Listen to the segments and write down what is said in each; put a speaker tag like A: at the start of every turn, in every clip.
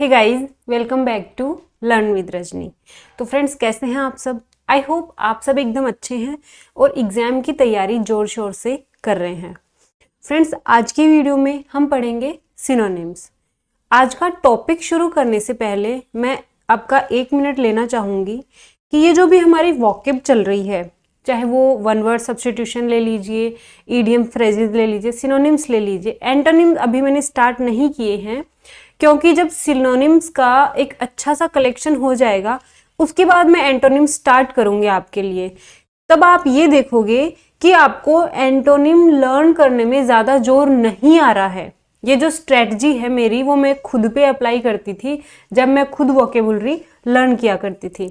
A: hey guys welcome back to learn with Rajni तो friends कैसे हैं आप सब आई होप आप सब एकदम अच्छे हैं और एग्ज़ाम की तैयारी ज़ोर शोर से कर रहे हैं फ्रेंड्स आज की वीडियो में हम पढ़ेंगे सिनोनिम्स आज का टॉपिक शुरू करने से पहले मैं आपका एक मिनट लेना चाहूँगी कि ये जो भी हमारी वॉकअप चल रही है चाहे वो वन वर्ड सब्सटीट्यूशन ले लीजिए ईडीएम फ्रेजेज ले लीजिए सिनोनिम्स ले लीजिए एंटोनिम्स अभी मैंने स्टार्ट नहीं किए हैं क्योंकि जब सिनोनिम्स का एक अच्छा सा कलेक्शन हो जाएगा उसके बाद मैं एंटोनिम स्टार्ट करूँगी आपके लिए तब आप ये देखोगे कि आपको एंटोनिम लर्न करने में ज़्यादा जोर नहीं आ रहा है ये जो स्ट्रेटजी है मेरी वो मैं खुद पे अप्लाई करती थी जब मैं खुद वॉकेबुलरी लर्न किया करती थी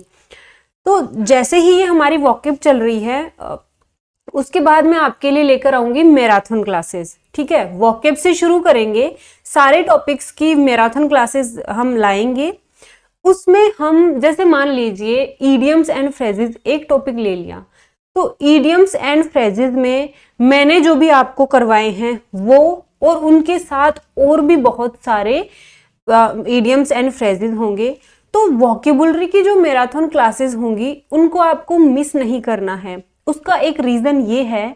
A: तो जैसे ही ये हमारी वॉकअप चल रही है उसके बाद मैं आपके लिए लेकर आऊंगी मैराथन क्लासेस ठीक है वॉकेब से शुरू करेंगे सारे टॉपिक्स की मैराथन क्लासेस हम लाएंगे उसमें हम जैसे मान लीजिए ईडियम्स एंड फ्रेजेस एक टॉपिक ले लिया तो ईडियम्स एंड फ्रेजेस में मैंने जो भी आपको करवाए हैं वो और उनके साथ और भी बहुत सारे ईडियम्स एंड फ्रेजेस होंगे तो वॉकेबुलरी की जो मैराथन क्लासेस होंगी उनको आपको मिस नहीं करना है उसका एक रीज़न ये है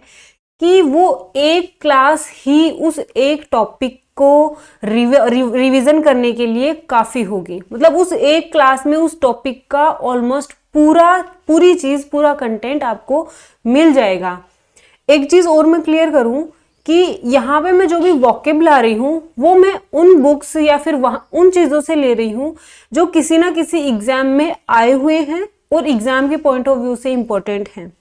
A: कि वो एक क्लास ही उस एक टॉपिक को रिवीजन करने के लिए काफ़ी होगी मतलब उस एक क्लास में उस टॉपिक का ऑलमोस्ट पूरा पूरी चीज़ पूरा कंटेंट आपको मिल जाएगा एक चीज़ और मैं क्लियर करूं कि यहाँ पे मैं जो भी वॉकेब ला रही हूँ वो मैं उन बुक्स या फिर वहाँ उन चीज़ों से ले रही हूँ जो किसी ना किसी एग्ज़ाम में आए हुए हैं और एग्ज़ाम के पॉइंट ऑफ व्यू से इम्पोर्टेंट हैं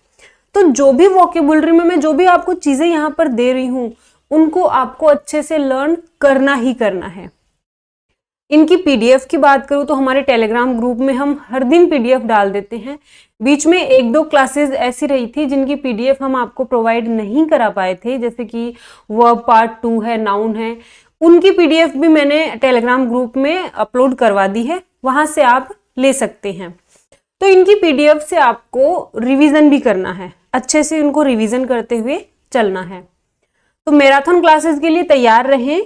A: तो जो भी वॉकेबुलरी में मैं जो भी आपको चीज़ें यहाँ पर दे रही हूँ उनको आपको अच्छे से लर्न करना ही करना है इनकी पीडीएफ की बात करूँ तो हमारे टेलीग्राम ग्रुप में हम हर दिन पीडीएफ डाल देते हैं बीच में एक दो क्लासेस ऐसी रही थी जिनकी पीडीएफ हम आपको प्रोवाइड नहीं करा पाए थे जैसे कि वर्ब पार्ट टू है नाउन है उनकी पीडीएफ भी मैंने टेलीग्राम ग्रुप में अपलोड करवा दी है वहाँ से आप ले सकते हैं तो इनकी पीडीएफ से आपको रिवीजन भी करना है अच्छे से इनको रिवीजन करते हुए चलना है तो मैराथन क्लासेस के लिए तैयार रहें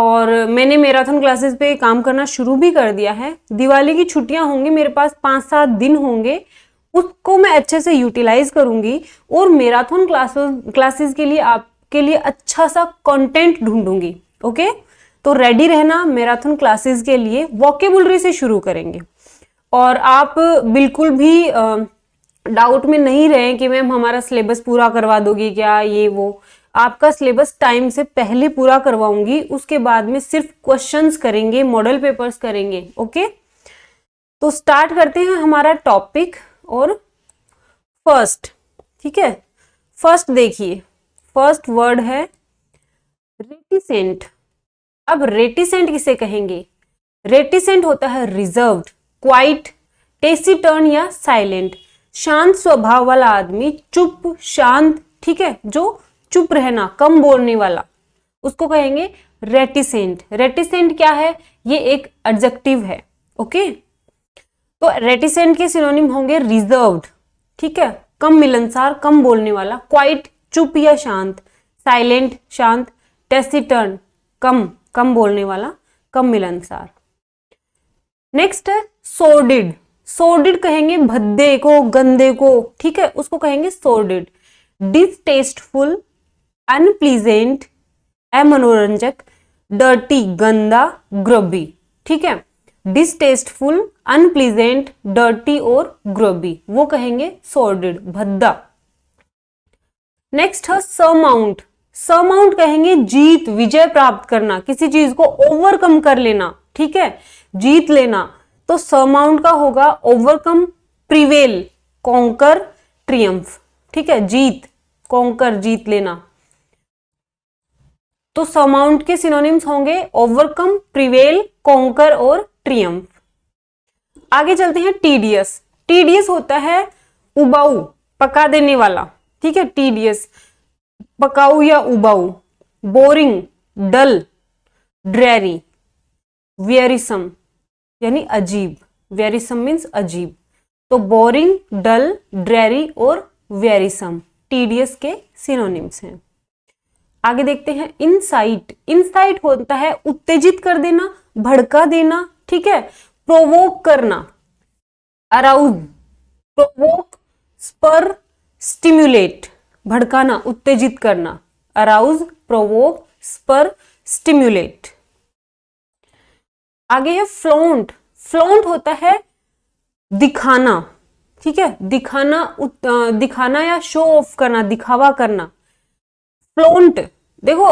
A: और मैंने मैराथन क्लासेस पे काम करना शुरू भी कर दिया है दिवाली की छुट्टियां होंगी मेरे पास पाँच सात दिन होंगे उसको मैं अच्छे से यूटिलाइज करूंगी और मैराथन क्लासेस क्लासेस के लिए आपके लिए अच्छा सा कंटेंट ढूंढूंगी ओके तो रेडी रहना मैराथन क्लासेस के लिए वॉकेबुलरी से शुरू करेंगे और आप बिल्कुल भी डाउट में नहीं रहें कि मैम हमारा सिलेबस पूरा करवा दोगी क्या ये वो आपका सिलेबस टाइम से पहले पूरा करवाऊंगी उसके बाद में सिर्फ क्वेश्चंस करेंगे मॉडल पेपर्स करेंगे ओके तो स्टार्ट करते हैं हमारा टॉपिक और फर्स्ट ठीक है फर्स्ट देखिए फर्स्ट वर्ड है रेटिसेंट अब रेटिसेंट किसे कहेंगे रेटिसेंट होता है रिजर्व्ड क्वाइट टेसिटर्न या साइलेंट शांत स्वभाव वाला आदमी चुप शांत ठीक है जो चुप रहना कम बोलने वाला उसको कहेंगे रेटिसेंट रेटिसेंट क्या है ये एक एडजेक्टिव है ओके तो रेटिसेंट के सिनोनिम होंगे रिजर्व ठीक है कम मिलनसार कम बोलने वाला क्वाइट चुप या शांत साइलेंट शांत टेसिटर्न कम कम बोलने वाला कम मिलनसार नेक्स्ट है सोर्डिड सोर्डिड कहेंगे भद्दे को गंदे को ठीक है उसको कहेंगे सोर्डिड डिस्टेस्टफुल अनप्लीजेंट अमनोरंजक डर्टी गंदा ग्रबी ठीक है डिस्टेस्टफुल अनप्लीजेंट डर्टी और ग्रबी वो कहेंगे सोर्डिड भद्दा नेक्स्ट है समाउंट समाउंट कहेंगे जीत विजय प्राप्त करना किसी चीज को ओवरकम कर लेना ठीक है जीत लेना तो सरमाउंट का होगा ओवरकम प्रिवेल कॉन्कर ट्रियम्फ ठीक है जीत कॉन्कर जीत लेना तो समाउंट के सिनोनिम्स होंगे ओवरकम प्रिवेल कॉन्कर और ट्रियम्फ आगे चलते हैं टीडीएस टीडीएस होता है उबाऊ पका देने वाला ठीक है टीडीएस पकाऊ या उबाऊ बोरिंग डल ड्रेरी वियरिसम यानी अजीब वेरिसम मीन्स अजीब तो बोरिंग डल ड्रेरी और वेरिसम टीडीएस के सिनोनिम्स हैं आगे देखते हैं इनसाइट इनसाइट होता है उत्तेजित कर देना भड़का देना ठीक है प्रोवोक करना अराउज प्रोवोक स्पर स्टिम्युलेट भड़काना उत्तेजित करना अराउज प्रोवोक स्पर स्टिम्युलेट आगे है फ्लोंट फ्लोंट होता है दिखाना ठीक है दिखाना दिखाना या शो ऑफ करना दिखावा करना फ्लोंट देखो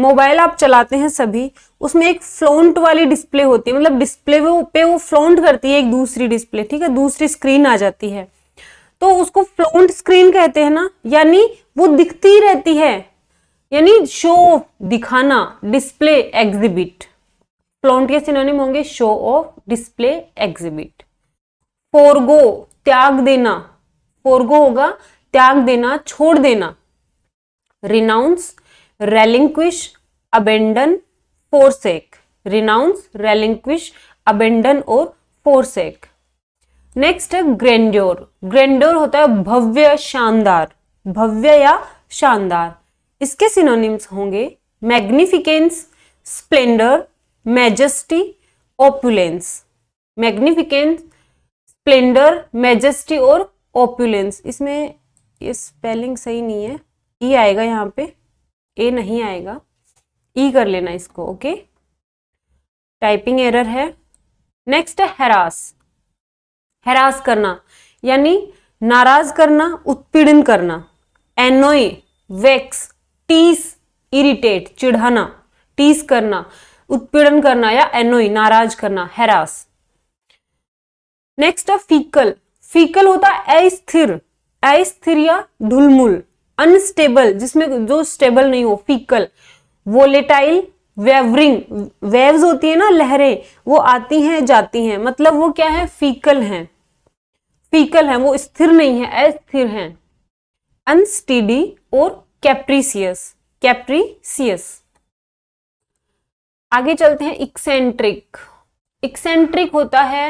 A: मोबाइल आप चलाते हैं सभी उसमें एक फ्लोंट वाली डिस्प्ले होती है मतलब डिस्प्ले पे वो फ्लोंट करती है एक दूसरी डिस्प्ले ठीक है दूसरी स्क्रीन आ जाती है तो उसको फ्लोंट स्क्रीन कहते हैं ना यानी वो दिखती रहती है यानी शो दिखाना डिस्प्ले एग्जिबिट फ्लॉन्ट के सिनोनिम होंगे show off display exhibit forgo त्याग देना फोरगो होगा त्याग देना छोड़ देना renounce relinquish abandon forsake renounce relinquish abandon और फोरसेक नेक्स्ट है ग्रेंड्योर ग्रेंड्योर होता है भव्य शानदार भव्य या शानदार इसके सिनोनिम्स होंगे magnificence splendour majesty opulence magnificence splendour majesty और ओपुलेंस इसमें ये स्पेलिंग सही नहीं है ई e आएगा यहाँ पे ए नहीं आएगा ई e कर लेना इसको ओके टाइपिंग एरर है नेक्स्ट है हैरास हैरास करना यानी नाराज करना उत्पीड़न करना एनोई वेक्स टीस इरिटेट चिढ़ाना टीस करना उत्पीड़न करना या एनोई नाराज करना हैरास नेक्स्ट है फीकल फीकल होता है अस्थिर अस्थिर या ढुलमुल अनस्टेबल जिसमें जो स्टेबल नहीं हो फीकल वोलेटाइल वेवरिंग वेव्स होती है ना लहरें वो आती हैं जाती हैं मतलब वो क्या है फीकल है फीकल है वो स्थिर नहीं है अस्थिर है अनस्टीडी और कैप्रीसियस कैप्रीसियस आगे चलते हैं इक्सेंट्रिक इक्सेंट्रिक होता है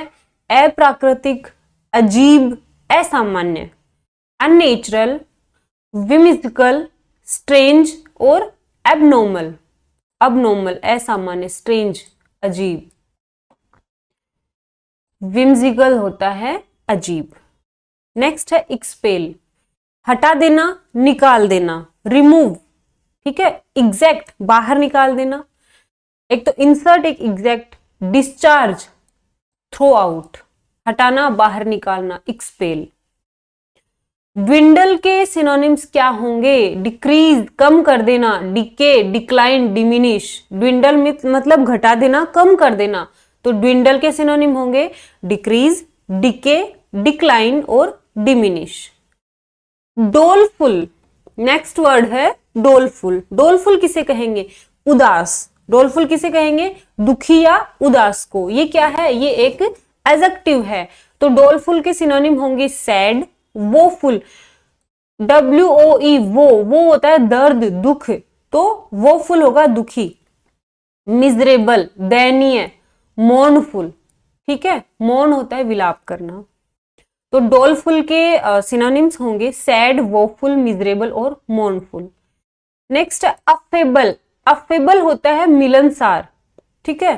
A: अप्राकृतिक अजीब असामान्य अननेचुरल विमिजिकल स्ट्रेंज और एबनॉर्मल अबनॉर्मल असामान्य स्ट्रेंज अजीब विम्जिकल होता है अजीब नेक्स्ट है एक्सपेल हटा देना निकाल देना रिमूव ठीक है एग्जैक्ट बाहर निकाल देना एक तो इंसर्ट एक एग्जैक्ट डिस्चार्ज थ्रो आउट हटाना बाहर निकालना एक्सपेल विंडल के सिनोनिम्स क्या होंगे डिक्रीज कम कर देना डिके डिक्लाइन डिमिनिश ड्विंडल मतलब घटा देना कम कर देना तो ड्विंडल के सिनोनिम होंगे डिक्रीज डिके डिक्लाइन और डिमिनिश डोलफुल नेक्स्ट वर्ड है डोलफुल डोलफुल किसे कहेंगे उदास डोलफुल किसे कहेंगे दुखी या उदास को ये क्या है ये एक एजेक्टिव है तो डोलफुल के सिनोनिम होंगे सैड वो फुल डब्ल्यू ओ ई वो वो होता है दर्द दुख तो वो फुल होगा दुखी मिजरेबल दयनीय मोर्नफुल ठीक है मोर्न होता है विलाप करना तो डोलफुल के सिनोनिम्स होंगे सैड वो फुल मिजरेबल और मोर्नफुल नेक्स्ट अफेबल अफेबल होता है मिलनसार ठीक है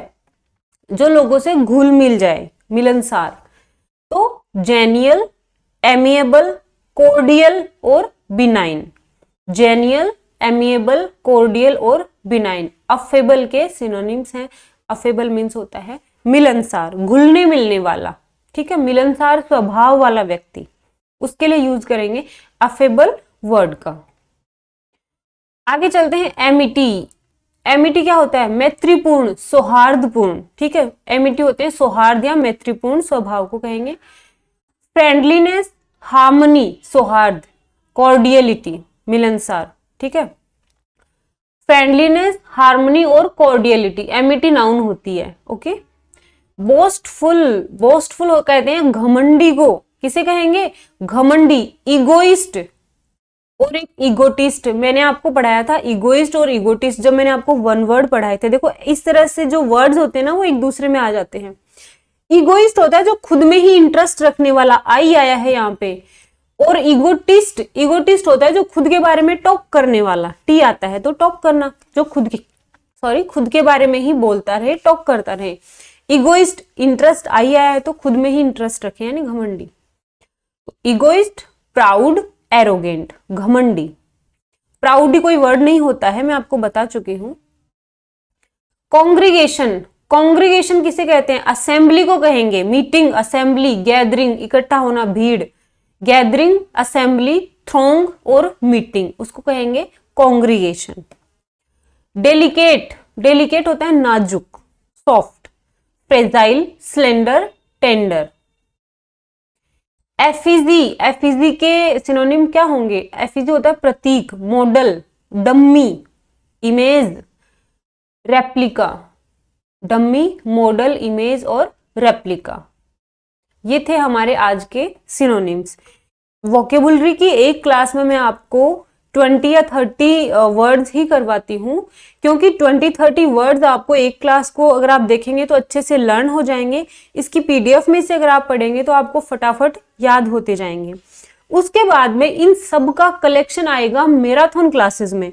A: जो लोगों से घुल मिल जाए मिलनसार तो जेनियल एमिएबल कोर्डियल और बिनाइन जेनियल एमिएबल कोर्डियल और बिनाइन अफेबल के सिनोनिम्स हैं अफेबल मीन्स होता है मिलनसार घुलने मिलने वाला ठीक है मिलनसार स्वभाव वाला व्यक्ति उसके लिए यूज करेंगे अफेबल वर्ड का आगे चलते हैं एमिटी एमिटी e क्या होता है मैत्रीपूर्ण सौहार्दपूर्ण ठीक है एमिटी e होते हैं सौहार्द या मैत्रीपूर्ण स्वभाव को कहेंगे फ्रेंडलीनेस हार्मनी सौहार्द कॉर्डियलिटी मिलनसार ठीक है फ्रेंडलीनेस हार्मनी और कॉर्डियलिटी एमिटी नाउन होती है ओके बोस्टफुल बोस्टफुल कहते हैं घमंडी को किसे कहेंगे घमंडी इगोइस्ट और एक इगोटिस्ट मैंने आपको पढ़ाया था इगोइस्ट और इगोटिस्ट जब मैंने आपको वन वर्ड पढ़ाए थे देखो इस तरह से जो वर्ड्स होते हैं ना वो एक दूसरे में आ जाते हैं इगोइस्ट होता है जो खुद में ही इंटरेस्ट रखने वाला आई आया है यहाँ पे और इगोटिस्ट इगोटिस्ट होता है जो खुद के बारे में टॉक करने वाला टी आता है तो टॉक करना जो खुद की सॉरी खुद के बारे में ही बोलता रहे टॉक करता रहे इगोइस्ट इंटरेस्ट आई आया है तो खुद में ही इंटरेस्ट रखे यानी घमंडी इगोइस्ट प्राउड एरोगेंट घमंडी प्राउडी कोई वर्ड नहीं होता है मैं आपको बता चुकी हूं कॉन्ग्रीगेशन कॉन्ग्रीगेशन किसे कहते हैं असेंबली को कहेंगे मीटिंग असेंबली गैदरिंग इकट्ठा होना भीड़ गैदरिंग असेंबली थ्रोंग और मीटिंग उसको कहेंगे कॉन्ग्रीगेशन डेलिकेट डेलिकेट होता है नाजुक soft fragile slender tender effigy effigy e e के सिनोनिम क्या होंगे एफिजी e होता है प्रतीक model dummy image replica dummy model image और रेप्लिका ये थे हमारे आज के सिनोनिम्स वोकेबुलरी की एक क्लास में मैं आपको ट्वेंटी या थर्टी वर्ड्स ही करवाती हूँ क्योंकि ट्वेंटी थर्टी वर्ड्स आपको एक क्लास को अगर आप देखेंगे तो अच्छे से लर्न हो जाएंगे इसकी पीडीएफ में से अगर आप पढ़ेंगे तो आपको फटाफट याद होते जाएंगे उसके बाद में इन सब का कलेक्शन आएगा मेराथन क्लासेस में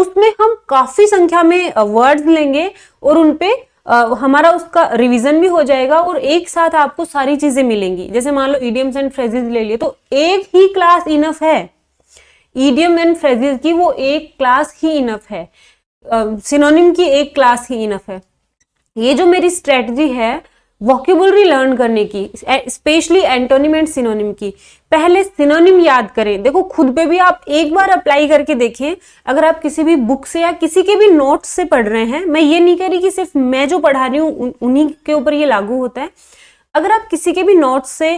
A: उसमें हम काफी संख्या में वर्ड्स लेंगे और उनपे हमारा उसका रिवीजन भी हो जाएगा और एक साथ आपको सारी चीजें मिलेंगी जैसे मान लो ईडियम्स एंड फ्रेजेज ले लिए तो एक ही क्लास इनफ है ईडियम एंड फ्रेजेज की वो एक क्लास ही इनफ है सिनोनिम uh, की एक क्लास ही इनफ है ये जो मेरी स्ट्रेटजी है वॉक्यूबलरी लर्न करने की स्पेशली एंटोनिम एंड सिनोनिम की पहले सिनोनिम याद करें देखो खुद पे भी आप एक बार अप्लाई करके देखें अगर आप किसी भी बुक से या किसी के भी नोट्स से पढ़ रहे हैं मैं ये नहीं कह रही कि सिर्फ मैं जो पढ़ा रही हूँ उन्हीं के ऊपर ये लागू होता है अगर आप किसी के भी नोट्स से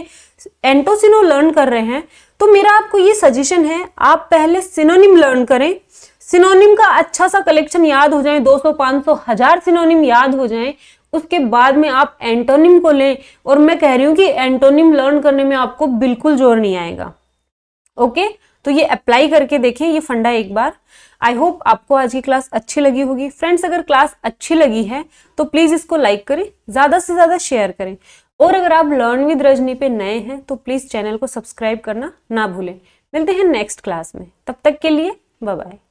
A: एंटोसिनो लर्न कर रहे हैं तो मेरा आपको ये सजेशन है आप पहले सिनोनिम लर्न करें सिनोनिम का अच्छा सा कलेक्शन याद हो जाए 200, 500, हजार सिनोनिम याद हो जाए उसके बाद में आप एंटोनिम को लें और मैं कह रही हूँ कि एंटोनिम लर्न करने में आपको बिल्कुल जोर नहीं आएगा ओके तो ये अप्लाई करके देखें ये फंडा एक बार आई होप आपको आज की क्लास अच्छी लगी होगी फ्रेंड्स अगर क्लास अच्छी लगी है तो प्लीज़ इसको लाइक करें ज़्यादा से ज़्यादा शेयर करें और अगर आप लर्न विद रजनी पे नए हैं तो प्लीज़ चैनल को सब्सक्राइब करना ना भूलें मिलते हैं नेक्स्ट क्लास में तब तक के लिए बाय